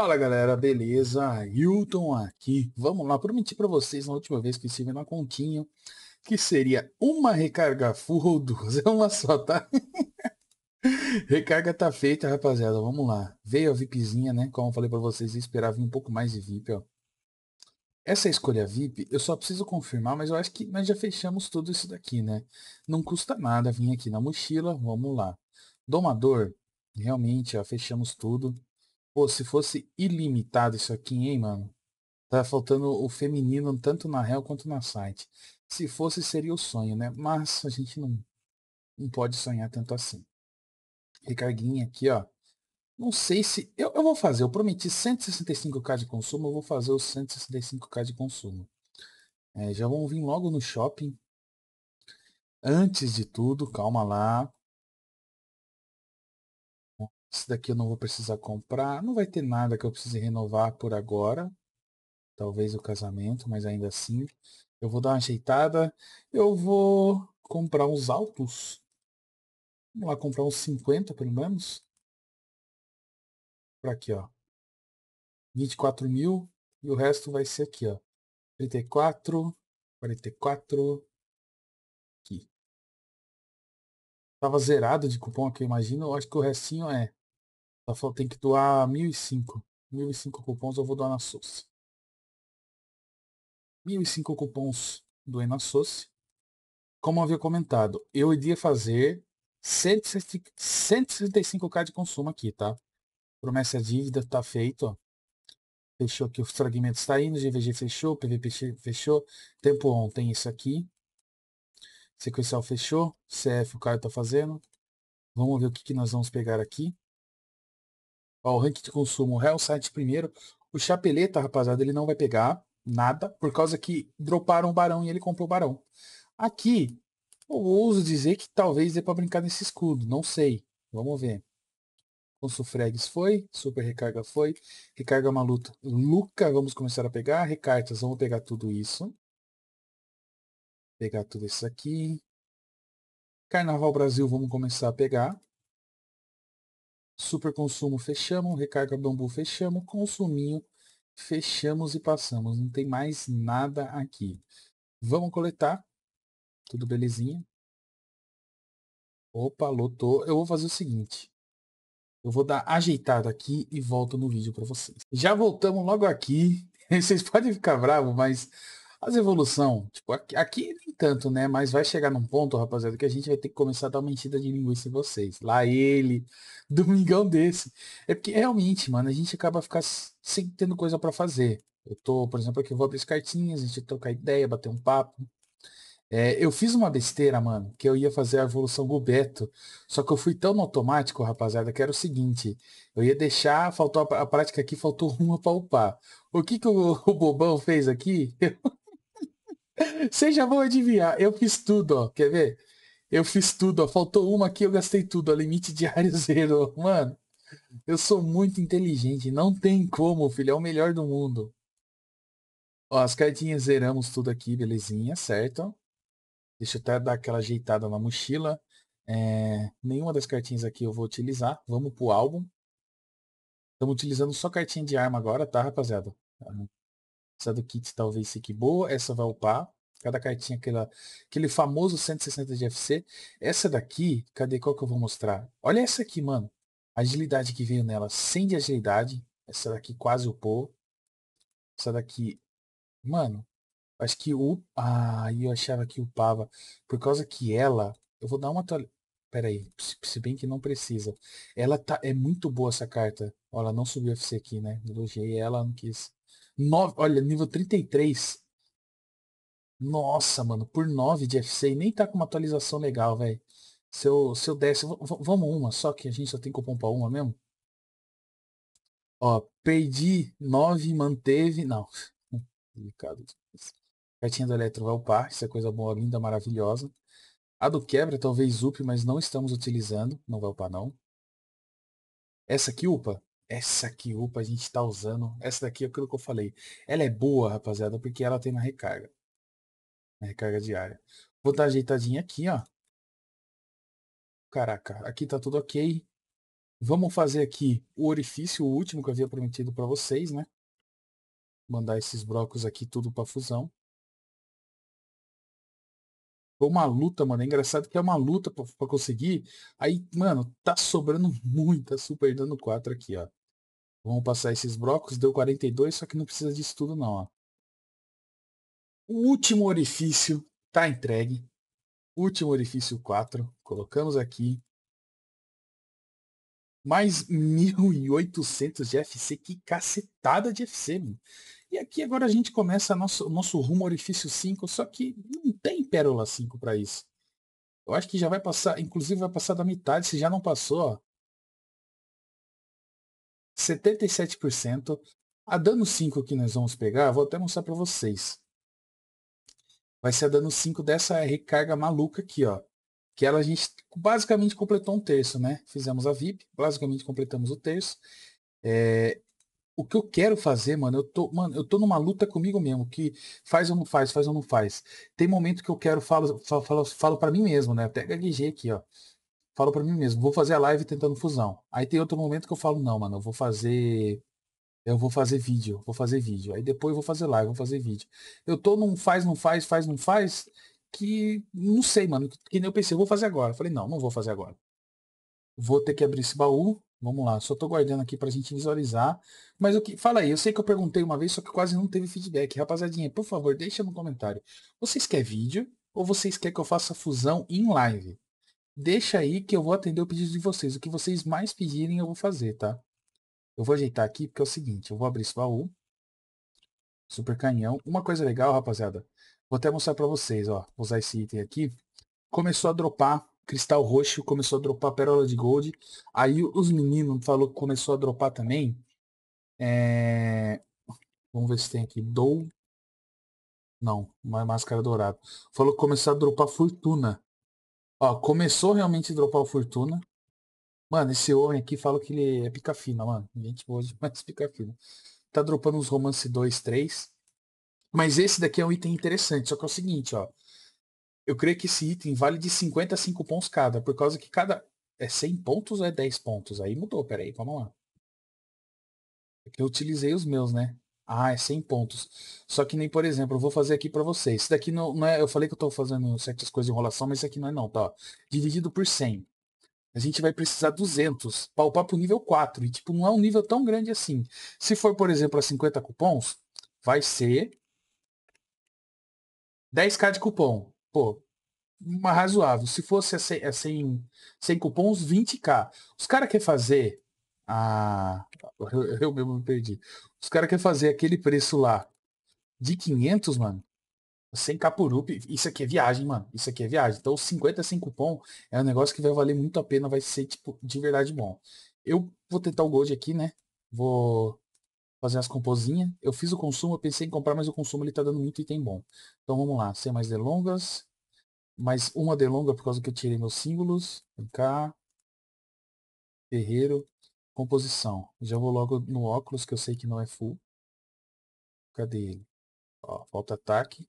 Fala galera, beleza? Hilton aqui. Vamos lá, prometi para vocês na última vez que estive na continha que seria uma recarga full ou duas. É uma só, tá? recarga tá feita, rapaziada. Vamos lá. Veio a VIPzinha, né? Como eu falei para vocês, esperava um pouco mais de VIP, ó. Essa escolha VIP, eu só preciso confirmar, mas eu acho que nós já fechamos tudo isso daqui, né? Não custa nada vir aqui na mochila, vamos lá. Domador, realmente, já fechamos tudo. Pô, se fosse ilimitado isso aqui, hein, mano? Tá faltando o feminino tanto na real quanto na site. Se fosse, seria o sonho, né? Mas a gente não, não pode sonhar tanto assim. Ricardinho aqui, ó. Não sei se. Eu, eu vou fazer. Eu prometi 165k de consumo. Eu vou fazer os 165k de consumo. É, já vão vir logo no shopping. Antes de tudo, calma lá. Esse daqui eu não vou precisar comprar. Não vai ter nada que eu precise renovar por agora. Talvez o casamento, mas ainda assim. Eu vou dar uma ajeitada. Eu vou comprar uns altos. Vamos lá comprar uns 50 pelo menos. Por aqui, ó. 24 mil. E o resto vai ser aqui, ó. 34, 44. Aqui. Tava zerado de cupom aqui, eu imagino. Eu acho que o restinho é ela falou tem que doar 1.005. 1.005 cupons eu vou doar na SOS. 1.005 cupons doei na SOS. Como havia comentado, eu iria fazer 165k de consumo aqui, tá? Promessa é dívida tá feito, ó. Fechou aqui, os fragmentos tá indo, GVG fechou, PVP fechou, tempo on tem isso aqui. Sequencial fechou, CF o cara tá fazendo. Vamos ver o que, que nós vamos pegar aqui. Ó, o ranking de consumo, Hellsite primeiro. O Chapeleta, rapaziada, ele não vai pegar nada, por causa que droparam o Barão e ele comprou o Barão. Aqui, eu ouso dizer que talvez dê para brincar nesse escudo, não sei. Vamos ver. Consul Fregues foi, Super Recarga foi, Recarga é Maluta, Luca, vamos começar a pegar, Recartas, vamos pegar tudo isso. Pegar tudo isso aqui. Carnaval Brasil, vamos começar a pegar. Super consumo fechamos, recarga bambu fechamos, consuminho fechamos e passamos. Não tem mais nada aqui. Vamos coletar. Tudo belezinha. Opa, lotou. Eu vou fazer o seguinte. Eu vou dar ajeitado aqui e volto no vídeo para vocês. Já voltamos logo aqui. Vocês podem ficar bravos, mas as evolução, tipo, aqui, aqui nem tanto, né? Mas vai chegar num ponto, rapaziada, que a gente vai ter que começar a dar uma enchida de linguiça em vocês. Lá ele, domingão desse. É porque realmente, mano, a gente acaba ficar sem tendo coisa para fazer. Eu tô, por exemplo, aqui eu vou abrir as cartinhas, a gente trocar ideia, bater um papo. É, eu fiz uma besteira, mano, que eu ia fazer a evolução Gubeto. Só que eu fui tão no automático, rapaziada, que era o seguinte. Eu ia deixar, faltou a, a prática aqui, faltou uma pra upar. O que que o, o bobão fez aqui? Vocês já vão adivinhar. Eu fiz tudo, ó. Quer ver? Eu fiz tudo, ó. Faltou uma aqui, eu gastei tudo. A limite diário zero. Mano, eu sou muito inteligente. Não tem como, filho. É o melhor do mundo. Ó, as cartinhas zeramos tudo aqui, belezinha, certo? Deixa eu até dar aquela ajeitada na mochila. É, nenhuma das cartinhas aqui eu vou utilizar. Vamos pro álbum. Estamos utilizando só cartinha de arma agora, tá, rapaziada? Essa do Kit talvez fique boa. Essa vai upar. Cada cartinha, aquela, aquele famoso 160 de FC. Essa daqui, cadê qual que eu vou mostrar? Olha essa aqui, mano. agilidade que veio nela, 100 de agilidade. Essa daqui quase upou. Essa daqui, mano, acho que o... Ah, eu achava que upava. Por causa que ela... Eu vou dar uma... Pera aí, se bem que não precisa. Ela tá... é muito boa essa carta. Olha, não subiu FC aqui, né? Elogiei ela, não quis 9, olha, nível 33. Nossa, mano, por 9 de FC nem tá com uma atualização legal, velho. Se eu, se eu desse, vamos uma, só que a gente só tem cupom pra uma mesmo. Ó, perdi 9, manteve. Não. delicado Cartinha do Eletro vai upar, isso é coisa boa, linda, maravilhosa. A do quebra talvez up, mas não estamos utilizando. Não vai upar não. Essa aqui upa? Essa upa a gente tá usando. Essa daqui é aquilo que eu falei. Ela é boa, rapaziada, porque ela tem uma recarga. uma recarga diária. Vou dar ajeitadinha aqui, ó. Caraca, aqui tá tudo ok. Vamos fazer aqui o orifício, o último que eu havia prometido para vocês, né? Mandar esses blocos aqui tudo para fusão. uma luta, mano. É engraçado que é uma luta para conseguir. Aí, mano, tá sobrando muita super dando 4 aqui, ó. Vamos passar esses blocos. Deu 42, só que não precisa disso tudo não. Ó. O último orifício está entregue. Último orifício 4. Colocamos aqui. Mais 1.800 de FC. Que cacetada de FC, Mano. E aqui agora a gente começa nosso, nosso rumo orifício 5, só que não tem pérola 5 para isso. Eu acho que já vai passar, inclusive vai passar da metade, se já não passou, ó. 77%. A dano 5 que nós vamos pegar, vou até mostrar para vocês. Vai ser a dano 5 dessa recarga maluca aqui, ó. Que ela a gente basicamente completou um terço, né? Fizemos a VIP, basicamente completamos o terço. É, o que eu quero fazer, mano, eu tô, mano, eu tô numa luta comigo mesmo, que faz ou não faz, faz ou não faz. Tem momento que eu quero falo, falo, falo, falo para mim mesmo, né? Até gaguejei aqui, ó falo para mim mesmo, vou fazer a live tentando fusão. Aí tem outro momento que eu falo, não, mano, eu vou fazer. Eu vou fazer vídeo, vou fazer vídeo. Aí depois eu vou fazer live, vou fazer vídeo. Eu tô num faz, não faz, faz, não faz, que não sei, mano. Que nem eu pensei, eu vou fazer agora. Eu falei, não, não vou fazer agora. Vou ter que abrir esse baú. Vamos lá, só tô guardando aqui pra gente visualizar. Mas o que. Fala aí, eu sei que eu perguntei uma vez, só que quase não teve feedback. Rapazadinha, por favor, deixa no comentário. Vocês querem vídeo ou vocês querem que eu faça fusão em live? deixa aí que eu vou atender o pedido de vocês. O que vocês mais pedirem, eu vou fazer, tá? Eu vou ajeitar aqui, porque é o seguinte, eu vou abrir esse baú. Super canhão. Uma coisa legal, rapaziada, vou até mostrar para vocês, ó. Vou usar esse item aqui. Começou a dropar cristal roxo, começou a dropar pérola de gold. Aí os meninos falou que começou a dropar também. É... Vamos ver se tem aqui. Dou. Não, uma máscara dourada. Falou que começou a dropar fortuna. Ó, começou realmente a dropar o Fortuna. Mano, esse homem aqui fala que ele é pica fina, mano. Gente boa demais, pica fina. Tá dropando uns romance 2, 3. Mas esse daqui é um item interessante, só que é o seguinte, ó. Eu creio que esse item vale de 55 pontos cada, por causa que cada... É 100 pontos ou é 10 pontos? Aí mudou, peraí, vamos lá. É que eu utilizei os meus, né? Ah, é 100 pontos. Só que nem, por exemplo, eu vou fazer aqui para vocês. Isso daqui não, não, é... Eu falei que eu estou fazendo certas coisas de enrolação, mas isso aqui não é não, tá? Dividido por 100. A gente vai precisar 200 para upar o nível 4. E, tipo, não é um nível tão grande assim. Se for, por exemplo, a 50 cupons, vai ser 10k de cupom. Pô, uma razoável. Se fosse a 100, a 100, 100 cupons, 20k. Os caras querem fazer ah Eu, eu mesmo me perdi. Os caras querem fazer aquele preço lá de 500, mano. Sem capurup, isso aqui é viagem, mano. Isso aqui é viagem. Então, 55 pão é um negócio que vai valer muito a pena, vai ser, tipo, de verdade bom. Eu vou tentar o Gold aqui, né? Vou fazer as composinhas. Eu fiz o consumo, eu pensei em comprar, mas o consumo ele tá dando muito item bom. Então, vamos lá. Sem mais delongas. Mais uma delonga por causa que eu tirei meus símbolos. Vem cá. Ferreiro. Composição. Já vou logo no óculos, que eu sei que não é full. Cadê ele? Ó, falta ataque.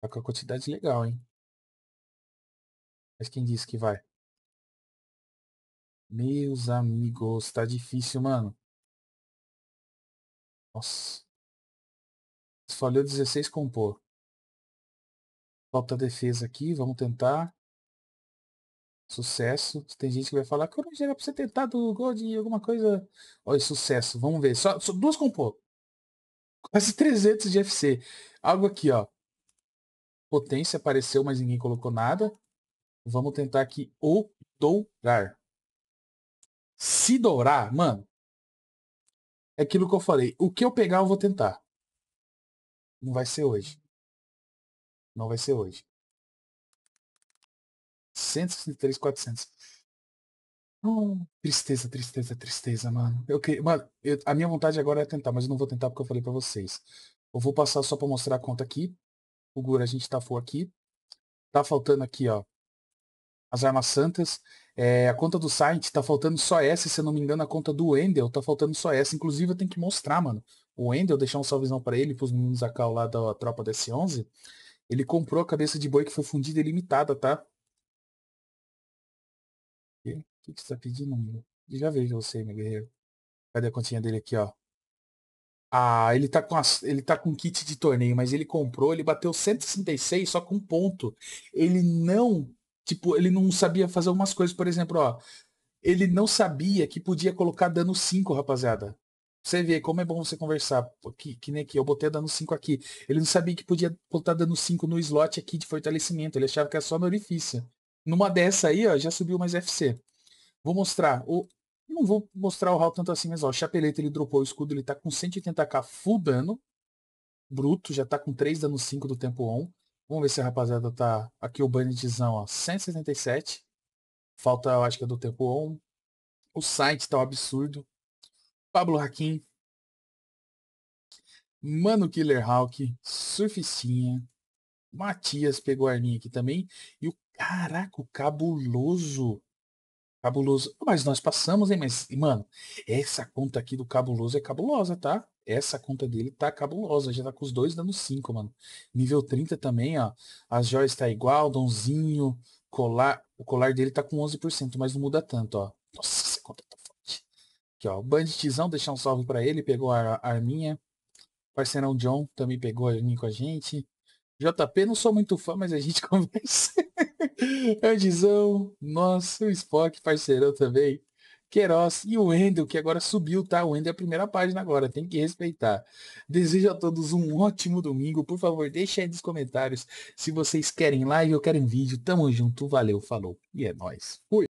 Tá com a quantidade legal, hein? Mas quem disse que vai? Meus amigos, tá difícil, mano. Nossa. Falhou 16 compor. Falta defesa aqui, vamos tentar. Sucesso. Tem gente que vai falar, é que era pra você tentar do Gold em alguma coisa. Olha, sucesso. Vamos ver. Só, só duas pouco Quase 300 de FC. Algo aqui, ó. Potência apareceu, mas ninguém colocou nada. Vamos tentar aqui o dourar. Se dourar, mano. É aquilo que eu falei. O que eu pegar, eu vou tentar. Não vai ser hoje. Não vai ser hoje. 163, 400. Oh, tristeza, tristeza, tristeza, mano. Eu que... mano eu... a minha vontade agora é tentar, mas eu não vou tentar porque eu falei para vocês. Eu vou passar só para mostrar a conta aqui. O Gura, a gente full aqui. Tá faltando aqui, ó. As armas santas. É, a conta do site tá faltando só essa, se eu não me engano, a conta do Wendel tá faltando só essa. Inclusive, eu tenho que mostrar, mano. O Wendel, deixar um salvezão para ele, pros meninos da lá da tropa da S11. Ele comprou a cabeça de boi que foi fundida ilimitada, tá? que, que você tá pedindo, meu? Já vejo você, meu guerreiro. Cadê a continha dele aqui, ó? Ah, ele tá com as, ele tá com kit de torneio, mas ele comprou, ele bateu 166 só com ponto. Ele não, tipo, ele não sabia fazer algumas coisas, por exemplo, ó, ele não sabia que podia colocar dano 5, rapaziada. Você vê como é bom você conversar. Que, que nem aqui, eu botei dano 5 aqui. Ele não sabia que podia botar dano 5 no slot aqui de fortalecimento. Ele achava que era só no orifício. Numa dessa aí, ó, já subiu mais FC. Vou mostrar. O... Não vou mostrar o Hulk tanto assim, mas ó, o Chapeleta ele dropou o escudo, ele tá com 180k full dano. Bruto, já tá com 3 dano 5 do tempo on. Vamos ver se a rapaziada tá. Aqui o banditzão, ó, 177. Falta, eu acho que é do tempo on. O site tá um absurdo. Pablo Hakim. Mano Killer Hawk. Surfistinha. Matias pegou a arminha aqui também. E o caraca, o cabuloso cabuloso. Mas nós passamos, hein? Mas, mano, essa conta aqui do cabuloso é cabulosa, tá? Essa conta dele tá cabulosa. Já tá com os dois dando 5, mano. Nível 30 também, ó. As joias tá igual, donzinho, colar. O colar dele tá com 11%, mas não muda tanto, ó. Nossa, essa conta tá forte. Aqui, ó. Banditizão, deixar um salve para ele. Pegou a, a arminha. Parceirão John também pegou a arminha com a gente. JP, não sou muito fã, mas a gente conversa. Andizão, nossa, o Spock, parceirão também. Queiroz e o Wendel, que agora subiu, tá? O Wendel é a primeira página agora, tem que respeitar. Desejo a todos um ótimo domingo. Por favor, deixem aí nos comentários se vocês querem live ou querem vídeo. Tamo junto, valeu, falou. E é nóis. Fui.